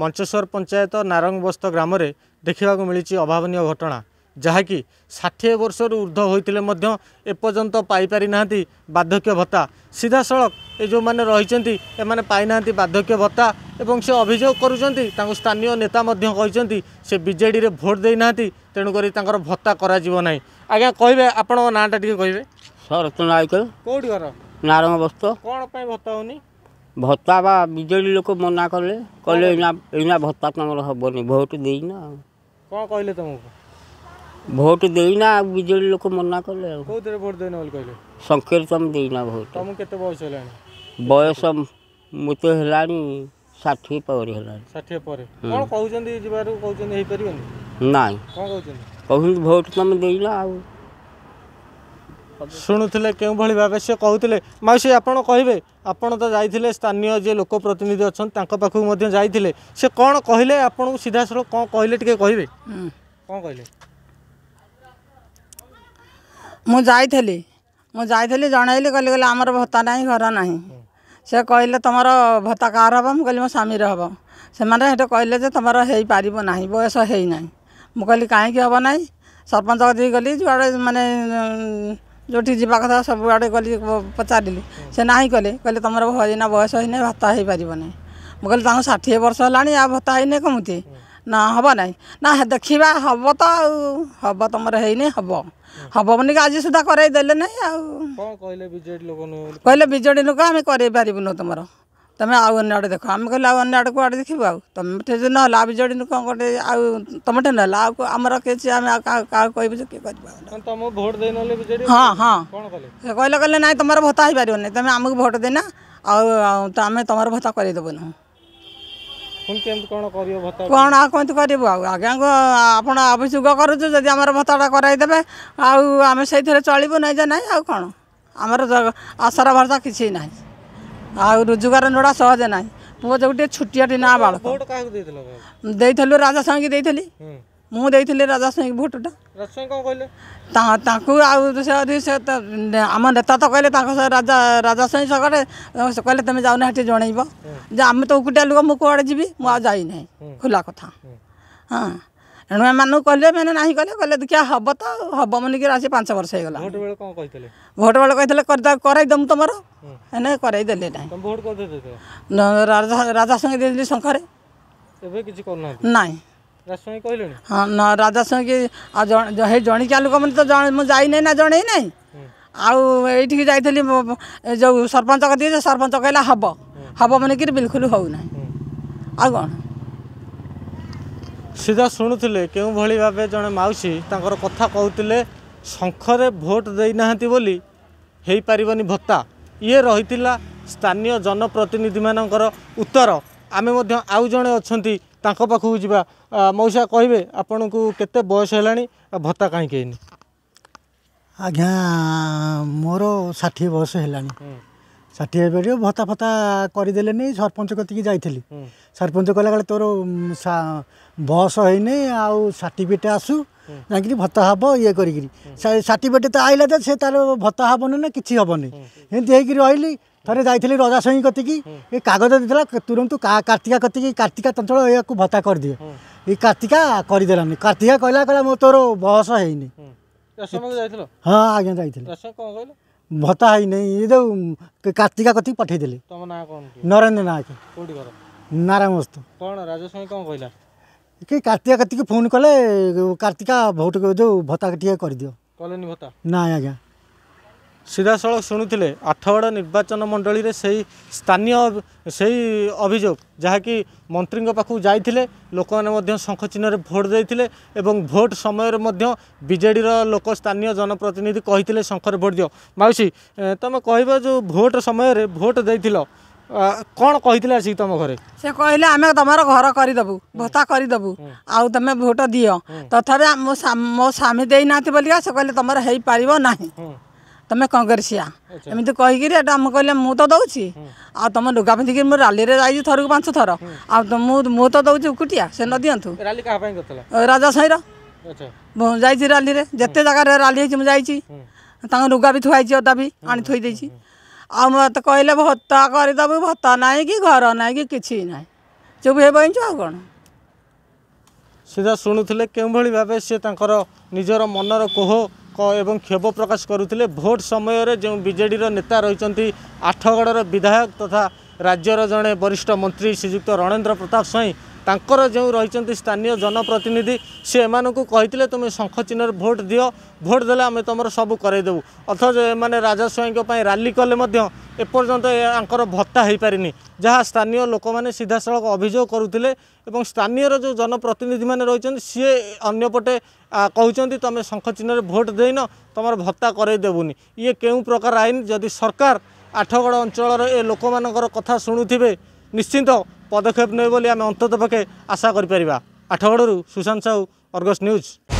ମଞ୍ଚେଶ୍ୱର ପଞ୍ଚାୟତ ନାରଙ୍ଗବସ୍ତ ଗ୍ରାମରେ ଦେଖିବାକୁ ମିଳିଛି ଅଭାବନୀୟ ଘଟଣା ଯାହାକି ଷାଠିଏ ବର୍ଷରୁ ଉର୍ଦ୍ଧ୍ୱ ହୋଇଥିଲେ ମଧ୍ୟ ଏପର୍ଯ୍ୟନ୍ତ ପାଇପାରିନାହାନ୍ତି ବାର୍ଦ୍ଧକ୍ୟ ଭତ୍ତା ସିଧାସଳଖ ଏ ଯେଉଁମାନେ ରହିଛନ୍ତି ଏମାନେ ପାଇନାହାନ୍ତି ବାର୍ଦ୍ଧକ୍ୟ ଭତ୍ତା ଏବଂ ସେ ଅଭିଯୋଗ କରୁଛନ୍ତି ତାଙ୍କୁ ସ୍ଥାନୀୟ ନେତା ମଧ୍ୟ କହିଛନ୍ତି ସେ ବିଜେଡ଼ିରେ ଭୋଟ୍ ଦେଇନାହାନ୍ତି ତେଣୁକରି ତାଙ୍କର ଭତ୍ତା କରାଯିବ ନାହିଁ ଆଜ୍ଞା କହିବେ ଆପଣଙ୍କ ନାଁଟା ଟିକେ କହିବେ ଶରତ ନାୟକ କେଉଁଠି ଘର ନାରଙ୍ଗ ବସ୍ତ କ'ଣ ପାଇଁ ଭତ୍ତା ହେଉନି ଭତ୍ତା ବା ବିଜେଡ଼ି ଲୋକ ମନା କଲେ କହିଲେ ଏଇନା ଏଇନା ଭତ୍ତା ତୁମର ହେବନି ଭୋଟ୍ ଦେଇନା ଆଉ କ'ଣ କହିଲେ ତୁମକୁ ଭୋଟ୍ ଦେଇନା ଆଉ ବିଜେଡ଼ି ଲୋକ ମନା କଲେ ଆଉ କେଉଁଥିରେ ଭୋଟ୍ ଦେଇନା ବୋଲି କହିଲେ ସଂକୀର୍ତ୍ତନ ଦେଇନା ଭୋଟ୍ ତୁମକୁ କେତେ ବୟସ ହେଲାଣି ବୟସ ମୋତେ ହେଲାଣି ଷାଠିଏ ପରେ ହେଲାଣି ଷାଠିଏ ପରେ କ'ଣ କହୁଛନ୍ତି ଯିବାରୁ କହୁଛନ୍ତି ହେଇପାରିବନି ନାଇଁ କ'ଣ କହୁଛନ୍ତି କହୁଛନ୍ତି ଭୋଟ୍ ତୁମେ ଦେଇନା ଆଉ ଶୁଣୁଥିଲେ କେଉଁଭଳି ଭାବେ ସେ କହୁଥିଲେ ମାଉସୀ ଆପଣ କହିବେ ଆପଣ ତ ଯାଇଥିଲେ ସ୍ଥାନୀୟ ଯିଏ ଲୋକପ୍ରତିନିଧି ଅଛନ୍ତି ତାଙ୍କ ପାଖକୁ ମଧ୍ୟ ଯାଇଥିଲେ ସେ କ'ଣ କହିଲେ ଆପଣଙ୍କୁ ସିଧାସଳଖ କ'ଣ କହିଲେ ଟିକେ କହିବେ କ'ଣ କହିଲେ ମୁଁ ଯାଇଥିଲି ମୁଁ ଯାଇଥିଲି ଜଣେଇଲି କହିଲେ କହିଲେ ଆମର ଭତ୍ତା ନାହିଁ ଘର ନାହିଁ ସେ କହିଲେ ତୁମର ଭତ୍ତା କାହାର ହେବ ମୁଁ କହିଲି ମୋ ସ୍ୱାମୀର ହେବ ସେମାନେ ସେଠୁ କହିଲେ ଯେ ତୁମର ହେଇପାରିବ ନାହିଁ ବୟସ ହେଇନାହିଁ ମୁଁ କହିଲି କାହିଁକି ହେବ ନାହିଁ ସରପଞ୍ଚ କତିକି ଗଲି ଯୁଆଡ଼େ ମାନେ ଯେଉଁଠି ଯିବା କଥା ସବୁଆଡ଼େ ଗଲି ପଚାରିଲି ସେ ନାହିଁ କଲେ କହିଲେ ତମର ଏଇନା ବୟସ ହେଇନେ ଭତ୍ତା ହେଇପାରିବନି ମୁଁ କହିଲି ତାଙ୍କୁ ଷାଠିଏ ବର୍ଷ ହେଲାଣି ଆଉ ଭତ୍ତା ହେଇନେ କେମିତି ନା ହେବ ନାହିଁ ନା ଦେଖିବା ହେବ ତ ଆଉ ହେବ ତମର ହେଇନି ହେବ ହେବ ବୋଲିକି ଆଜି ସୁଦ୍ଧା କରେଇ ଦେଲେ ନାହିଁ ଆଉ କହିଲେ ବିଜେଡ଼ି ଲୋକ କହିଲେ ବିଜେଡ଼ି ଲୋକ ଆମେ କରେଇ ପାରିବୁନୁ ତମର तुम आउ आड़े देख आम कहला अन्य आड़ को आड़े देख तुम ठेज न ला कौन गोटे आम ठे ना आपको आम किसी क्या कह किए कर हाँ हाँ कहले कहले ना तुम भत्ता हो पारे तुम आमको भोट देना आम तुम भत्ता करदेव कौन कौन कर आज्ञा को आप अभिजोग करें भत्ता करदे आम से चलू ना जे ना आमर आशार भरसा किसी ना ଆଉ ରୋଜଗାର ଲୋଡ଼ା ସହଜ ନାହିଁ ପୁଅ ଯୋଉ ଟିକେ ଛୋଟିଆଟି ନା ବାଳକ ଦେଇଥିଲୁ ରାଜା ସ୍ୱାଇଁକି ଦେଇଥିଲି ମୁଁ ଦେଇଥିଲି ରାଜା ସ୍ୱାଇଁକି ଭୋଟଟା ତାଙ୍କୁ ଆଉ ସେ ଆମ ନେତା ତ କହିଲେ ତାଙ୍କ ରାଜା ରାଜା ସ୍ୱାଇଁ ସକାଳେ କହିଲେ ତୁମେ ଯାଉନା ସେଠି ଜଣେଇବ ଯେ ଆମେ ତ ଉକୁଟିଆ ଲୋକ ମୁଁ କୁଆଡ଼େ ଯିବି ମୁଁ ଆଉ ଯାଇନାହିଁ ଖୋଲା କଥା ହଁ ଏଣୁ ଏମାନଙ୍କୁ କହିଲେ ମାନେ ନାହିଁ କହିଲେ କହିଲେ ଦେଖିଆ ହବ ତ ହବ ମନିକି ଆସି ପାଞ୍ଚ ବର୍ଷ ହେଇଗଲା ଭୋଟ ବେଳେ କହିଥିଲେ କରିଦେବ କରାଇଦେବୁ ତୁମର ହେଲେ କରେଇଦେଲେ ନାହିଁ ଭୋଟ୍ ରାଜା ସ୍ୱାଇଁ ଦେଇଥିଲି ଶଙ୍ଖରେ ଏବେ କିଛି କରୁନାହାନ୍ତି ନାଇଁ ହଁ ରାଜା ସ୍ୱାଇଁକି ଆଉ ହେଇ ଜଣିକିଆ ଲୋକମାନେ ତ ମୁଁ ଯାଇନାହିଁ ନା ଜଣେଇ ନାହିଁ ଆଉ ଏଇଠିକି ଯାଇଥିଲି ଯେଉଁ ସରପଞ୍ଚ କତିକି ସରପଞ୍ଚ କହିଲା ହବ ହବ ମନେକରି ବିଲକୁଲ ହେଉନାହିଁ ଆଉ କ'ଣ ସିଧା ଶୁଣୁଥିଲେ କେଉଁଭଳି ଭାବେ ଜଣେ ମାଉସୀ ତାଙ୍କର କଥା କହୁଥିଲେ ଶଙ୍ଖରେ ଭୋଟ୍ ଦେଇନାହାନ୍ତି ବୋଲି ହେଇପାରିବନି ଭତ୍ତା ଇଏ ରହିଥିଲା ସ୍ଥାନୀୟ ଜନପ୍ରତିନିଧିମାନଙ୍କର ଉତ୍ତର ଆମେ ମଧ୍ୟ ଆଉ ଜଣେ ଅଛନ୍ତି ତାଙ୍କ ପାଖକୁ ଯିବା ମଉସା କହିବେ ଆପଣଙ୍କୁ କେତେ ବୟସ ହେଲାଣି ଭତ୍ତା କାହିଁକି ହେଇନି ଆଜ୍ଞା ମୋର ଷାଠିଏ ବୟସ ହେଲାଣି ଷାଠିଏ ବେଳକୁ ଭତ୍ତା ଫତା କରିଦେଲେନି ସରପଞ୍ଚ କତିକି ଯାଇଥିଲି ସରପଞ୍ଚ କହିଲା ବେଳେ ତୋର ବୟସ ହେଇନି ଆଉ ସାର୍ଟିଫିକେଟ୍ ଆସୁ ଯାଇକିରି ଭତ୍ତା ହେବ ଇଏ କରିକିରି ସାର୍ଟିଫିକେଟ୍ ତ ଆଇଲା ଯେ ସେ ତା'ର ଭତ୍ତା ହେବନି ନା କିଛି ହେବନି ଏମିତି ହେଇକି ରହିଲି ଥରେ ଯାଇଥିଲି ରଜା ସ୍ୱାଇଁ କତିକି ଏ କାଗଜ ଦେଇଥିଲା ତୁରନ୍ତ କାର୍ତ୍ତିକା କତିକି କାର୍ତ୍ତିକା ଚଞ୍ଚଳ ଏହାକୁ ଭତ୍ତା କରିଦିଏ ଏ କାର୍ତ୍ତିକା କରିଦେଲାନି କାର୍ତ୍ତିକା କହିଲା କହିଲା ମୋ ତୋର ବହସ ହେଇନି ହଁ ଆଜ୍ଞା ଯାଇଥିଲି ଭତ୍ତା ହେଇନାହିଁ ଏ ଯେଉଁ କାର୍ତ୍ତିକା କତିକି ପଠେଇଦେଲି ନରେନ୍ଦ୍ର ନାୟକ ନାରାୟଣ ବସ୍ତୁ କ'ଣ ରାଜସ୍ୱାଇଁ କ'ଣ କହିଲା କି କାର୍ତ୍ତିକା କାର୍ତ୍ତିକି ଫୋନ୍ କଲେ କାର୍ତ୍ତିକା ଭୋଟ ଯେଉଁ ଭତ୍ତା ଟିକେ କରିଦିଅ କଲେନି ଭତ୍ତା ନାଇଁ ଆଜ୍ଞା ସିଧାସଳଖ ଶୁଣୁଥିଲେ ଆଠଗଡ଼ ନିର୍ବାଚନ ମଣ୍ଡଳୀରେ ସେଇ ସ୍ଥାନୀୟ ସେଇ ଅଭିଯୋଗ ଯାହାକି ମନ୍ତ୍ରୀଙ୍କ ପାଖକୁ ଯାଇଥିଲେ ଲୋକମାନେ ମଧ୍ୟ ଶଙ୍ଖ ଚିହ୍ନରେ ଭୋଟ ଦେଇଥିଲେ ଏବଂ ଭୋଟ ସମୟରେ ମଧ୍ୟ ବିଜେଡ଼ିର ଲୋକ ସ୍ଥାନୀୟ ଜନପ୍ରତିନିଧି କହିଥିଲେ ଶଙ୍ଖରେ ଭୋଟ୍ ଦିଅ ମାଉସୀ ତୁମେ କହିବ ଯେଉଁ ଭୋଟ ସମୟରେ ଭୋଟ ଦେଇଥିଲ କ'ଣ କହିଥିଲେ ଆସିକି ତମ ଘରେ ସେ କହିଲେ ଆମେ ତମର ଘର କରିଦେବୁ ଭତ୍ତା କରିଦେବୁ ଆଉ ତମେ ଭୋଟ ଦିଅ ତଥାପି ମୋ ମୋ ସ୍ୱାମୀ ଦେଇନାହାନ୍ତି ବୋଲିକା ସେ କହିଲେ ତମର ହେଇପାରିବ ନାହିଁ ତମେ କଂଗ୍ରେସିଆ ଏମିତି କହିକିରି ଏଇଟା ମୁଁ କହିଲେ ମୁଁ ତ ଦେଉଛି ଆଉ ତମ ଲୁଗା ପିନ୍ଧିକିରି ମୁଁ ରାଲିରେ ଯାଇଛି ଥରକୁ ପାଞ୍ଚ ଥର ଆଉ ମୁଁ ମୁଁ ତ ଦେଉଛି ଉକୁଟିଆ ସେ ନ ଦିଅନ୍ତୁ ରାଜା ସାହିର ମୁଁ ଯାଇଛି ରାଲିରେ ଯେତେ ଜାଗାରେ ରାଲି ହେଇଛି ମୁଁ ଯାଇଛି ତାଙ୍କ ଲୁଗା ବି ଥୁଆ ହେଇଛି ଅଦା ବି ଆଣି ଥୋଇ ଦେଇଛି ଆଉ ମୋତେ କହିଲେ ଭତ୍ତା କରିଦେବୁ ଭତ୍ତା ନାହିଁ କି ଘର ନାହିଁ କି କିଛି ନାହିଁ ଚୁପ୍ ହେଇପାରୁଛୁ ଆଉ କ'ଣ ସିଧା ଶୁଣୁଥିଲେ କେଉଁଭଳି ଭାବେ ସେ ତାଙ୍କର ନିଜର ମନର କୋହ ଏବଂ କ୍ଷୋଭ ପ୍ରକାଶ କରୁଥିଲେ ଭୋଟ୍ ସମୟରେ ଯେଉଁ ବିଜେଡ଼ିର ନେତା ରହିଛନ୍ତି ଆଠଗଡ଼ର ବିଧାୟକ ତଥା ରାଜ୍ୟର ଜଣେ ବରିଷ୍ଠ ମନ୍ତ୍ରୀ ଶ୍ରୀଯୁକ୍ତ ରଣେନ୍ଦ୍ର ପ୍ରତାପ ସ୍ୱାଇଁ ତାଙ୍କର ଯେଉଁ ରହିଛନ୍ତି ସ୍ଥାନୀୟ ଜନପ୍ରତିନିଧି ସେ ଏମାନଙ୍କୁ କହିଥିଲେ ତୁମେ ଶଙ୍ଖ ଚିହ୍ନରେ ଭୋଟ୍ ଦିଅ ଭୋଟ୍ ଦେଲେ ଆମେ ତୁମର ସବୁ କରାଇଦେବୁ ଅଥଚ ଏମାନେ ରାଜା ସ୍ୱାଇଁଙ୍କ ପାଇଁ ରାଲି କଲେ ମଧ୍ୟ ଏପର୍ଯ୍ୟନ୍ତ ଆଙ୍କର ଭତ୍ତା ହୋଇପାରିନି ଯାହା ସ୍ଥାନୀୟ ଲୋକମାନେ ସିଧାସଳଖ ଅଭିଯୋଗ କରୁଥିଲେ ଏବଂ ସ୍ଥାନୀୟର ଯେଉଁ ଜନପ୍ରତିନିଧିମାନେ ରହିଛନ୍ତି ସିଏ ଅନ୍ୟପଟେ କହୁଛନ୍ତି ତୁମେ ଶଙ୍ଖ ଚିହ୍ନରେ ଭୋଟ୍ ଦେଇନ ତୁମର ଭତ୍ତା କରାଇଦେବୁନି ଇଏ କେଉଁ ପ୍ରକାର ଆଇନ ଯଦି ସରକାର ଆଠଗଡ଼ ଅଞ୍ଚଳର ଏ ଲୋକମାନଙ୍କର କଥା ଶୁଣୁଥିବେ ନିଶ୍ଚିନ୍ତ ପଦକ୍ଷେପ ନେବେ ବୋଲି ଆମେ ଅନ୍ତତଃ ପକ୍ଷେ ଆଶା କରିପାରିବା ଆଠଗଡ଼ରୁ ସୁଶାନ୍ତ ସାହୁ ଅର୍ଗସ୍ ନ୍ୟୁଜ୍